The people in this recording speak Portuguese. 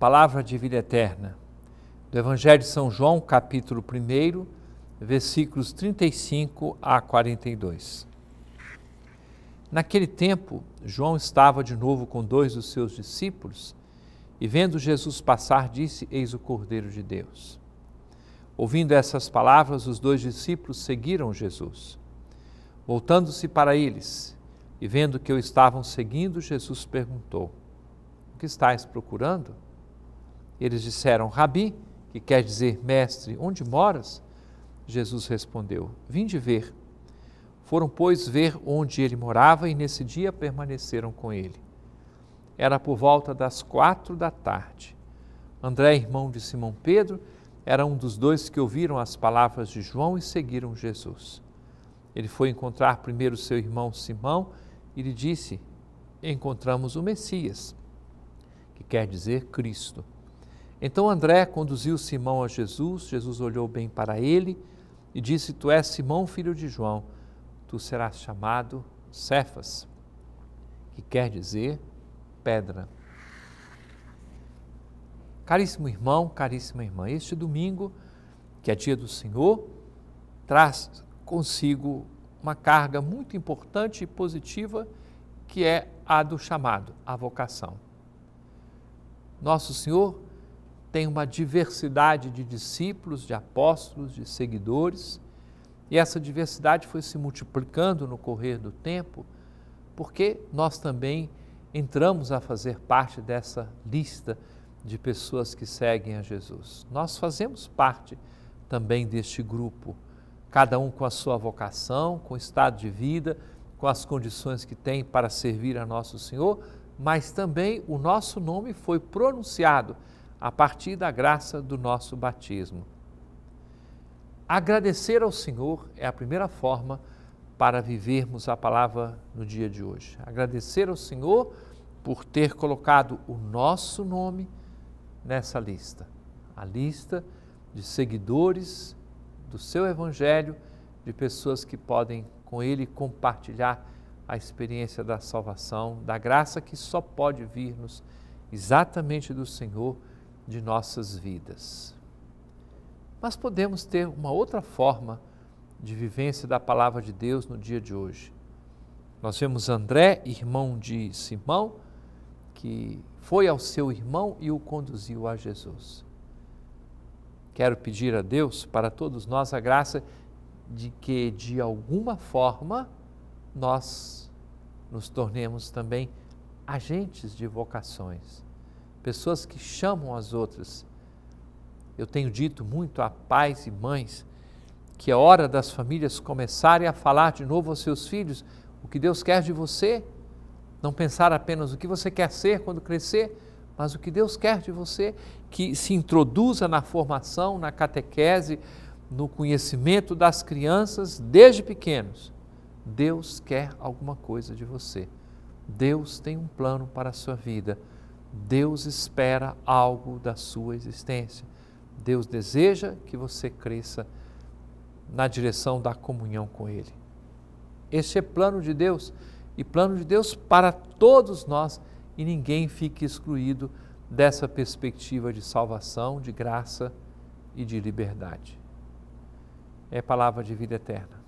palavra de vida eterna. Do Evangelho de São João, capítulo 1, versículos 35 a 42. Naquele tempo, João estava de novo com dois dos seus discípulos e, vendo Jesus passar, disse: Eis o Cordeiro de Deus. Ouvindo essas palavras, os dois discípulos seguiram Jesus. Voltando-se para eles e vendo que o estavam seguindo, Jesus perguntou: O que estáis procurando? Eles disseram: Rabi, que quer dizer mestre, onde moras? Jesus respondeu: Vinde ver. Foram, pois, ver onde ele morava e nesse dia permaneceram com ele. Era por volta das quatro da tarde. André, irmão de Simão Pedro, era um dos dois que ouviram as palavras de João e seguiram Jesus. Ele foi encontrar primeiro seu irmão Simão e lhe disse: Encontramos o Messias, que quer dizer Cristo. Então André conduziu Simão a Jesus, Jesus olhou bem para ele e disse: Tu és Simão, filho de João, tu serás chamado Cefas, que quer dizer pedra. Caríssimo irmão, caríssima irmã, este domingo, que é dia do Senhor, traz consigo uma carga muito importante e positiva, que é a do chamado, a vocação. Nosso Senhor tem uma diversidade de discípulos, de apóstolos, de seguidores, e essa diversidade foi se multiplicando no correr do tempo, porque nós também entramos a fazer parte dessa lista de pessoas que seguem a Jesus. Nós fazemos parte também deste grupo, cada um com a sua vocação, com o estado de vida, com as condições que tem para servir a nosso Senhor, mas também o nosso nome foi pronunciado a partir da graça do nosso batismo. Agradecer ao Senhor é a primeira forma para vivermos a palavra no dia de hoje. Agradecer ao Senhor por ter colocado o nosso nome nessa lista, a lista de seguidores do seu Evangelho, de pessoas que podem com ele compartilhar a experiência da salvação, da graça que só pode vir-nos exatamente do Senhor de nossas vidas. Mas podemos ter uma outra forma de vivência da palavra de Deus no dia de hoje. Nós vemos André, irmão de Simão, que foi ao seu irmão e o conduziu a Jesus. Quero pedir a Deus para todos nós a graça de que, de alguma forma, nós nos tornemos também agentes de vocações pessoas que chamam as outras. Eu tenho dito muito a pais e mães que é hora das famílias começarem a falar de novo aos seus filhos o que Deus quer de você. Não pensar apenas o que você quer ser quando crescer, mas o que Deus quer de você, que se introduza na formação, na catequese, no conhecimento das crianças desde pequenos. Deus quer alguma coisa de você. Deus tem um plano para a sua vida. Deus espera algo da sua existência. Deus deseja que você cresça na direção da comunhão com Ele. Este é plano de Deus e plano de Deus para todos nós e ninguém fique excluído dessa perspectiva de salvação, de graça e de liberdade. É palavra de vida eterna.